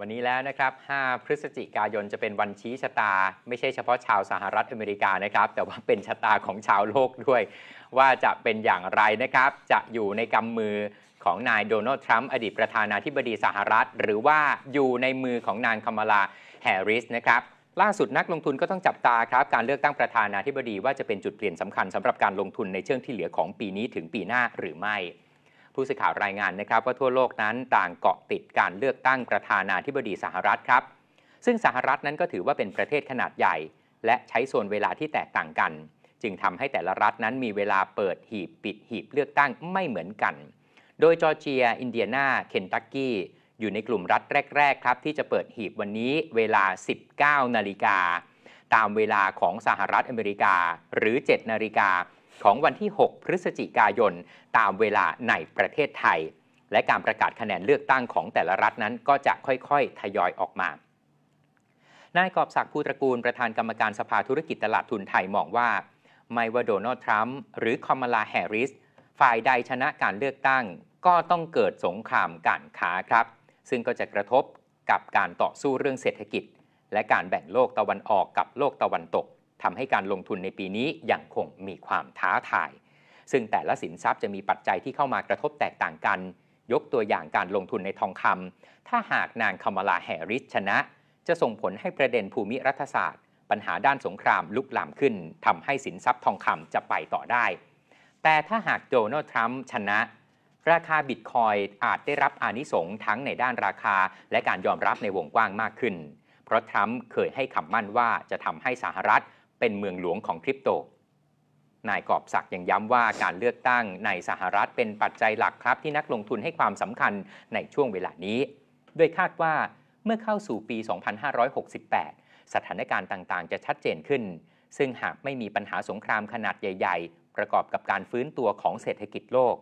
วันนี้แล้วนะครับ 5 พฤศจิกายนจะเป็นวันชี้ชะตา ไม่ใช่เฉพาะชาวสหรัฐอเมริกานะครับแต่ว่าเป็นชะตาของชาวโลกด้วย ว่าจะเป็นอย่างไรนะครับจะอยู่ในกำมือของนายโดนัลด์ทรัมป์อดีตประธานาธิบดีสหรัฐ หรือว่าอยู่ในมือของนางคามาลาแฮร์ริสนะครับล่าสุดนักลงทุนก็ต้องจับตาครับ การเลือกตั้งประธานาธิบดี ว่าจะเป็นจุดเปลี่ยนสำคัญสำหรับการลงทุนในเชิงที่เหลือของปีนี้ถึงปีหน้าหรือไม่ผู้สื่อข่าวรายงานนะครับว่าทั่วโลกนั้นต่างเกาะติดการเลือกตั้งประธานาธิบดีสหรัฐครับ ซึ่งสหรัฐนั้นก็ถือว่าเป็นประเทศขนาดใหญ่ และใช้ส่วนเวลาที่แตกต่างกัน จึงทำให้แต่ละรัฐนั้นมีเวลาเปิดหีบปิดหีบเลือกตั้งไม่เหมือนกัน โดยจอร์เจียอินเดียนาเคนตักกี้ อยู่ในกลุ่มรัฐแรก ๆ ครับที่จะเปิดหีบวันนี้เวลา 19นาฬิกาตามเวลาของสหรัฐอเมริกาหรือ7นาฬิกาของวันที่ 6 พฤศจิกายนตามเวลาในประเทศไทย และการประกาศคะแนนเลือกตั้งของแต่ละรัฐนั้นก็จะค่อยๆ ทยอยออกมา นายกอบศักดิ์ภูตระกูลประธานกรรมการสภาธุรกิจตลาดทุนไทยมองว่า ไม่ว่าโดนัลด์ทรัมป์หรือคอมลาแฮร์ริสฝ่ายใดชนะการเลือกตั้งก็ต้องเกิดสงครามการค้าครับ ซึ่งก็จะกระทบกับการต่อสู้เรื่องเศรษฐกิจ และการแบ่งโลกตะวันออกกับโลกตะวันตกทำให้การลงทุนในปีนี้ยังคงมีความท้าทาย ซึ่งแต่ละสินทรัพย์จะมีปัจจัยที่เข้ามากระทบแตกต่างกัน ยกตัวอย่างการลงทุนในทองคำ ถ้าหากนางคามลาแฮริสชนะ จะส่งผลให้ประเด็นภูมิรัฐศาสตร์ปัญหาด้านสงครามลุกลามขึ้นทำให้สินทรัพย์ทองคำจะไปต่อได้ แต่ถ้าหากโดนัลด์ทรัมป์ชนะ ราคาบิตคอยอาจได้รับอานิสงส์ทั้งในด้านราคาและการยอมรับในวงกว้างมากขึ้น เพราะทรัมป์เคยให้คำมั่นว่าจะทำให้สหรัฐเป็นเมืองหลวงของคริปโต นายกอบศักดิ์ยังย้ำว่าการเลือกตั้งในสหรัฐเป็นปัจจัยหลักครับที่นักลงทุนให้ความสำคัญในช่วงเวลานี้ โดยคาดว่าเมื่อเข้าสู่ปี 2568 สถานการณ์ต่างๆจะชัดเจนขึ้น ซึ่งหากไม่มีปัญหาสงครามขนาดใหญ่ ๆ ประกอบกับการฟื้นตัวของเศรษฐกิจโลก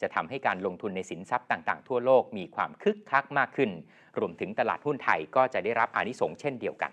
จะทำให้การลงทุนในสินทรัพย์ต่างๆ ทั่วโลกมีความคึกคักมากขึ้น รวมถึงตลาดหุ้นไทยก็จะได้รับอานิสงส์เช่นเดียวกัน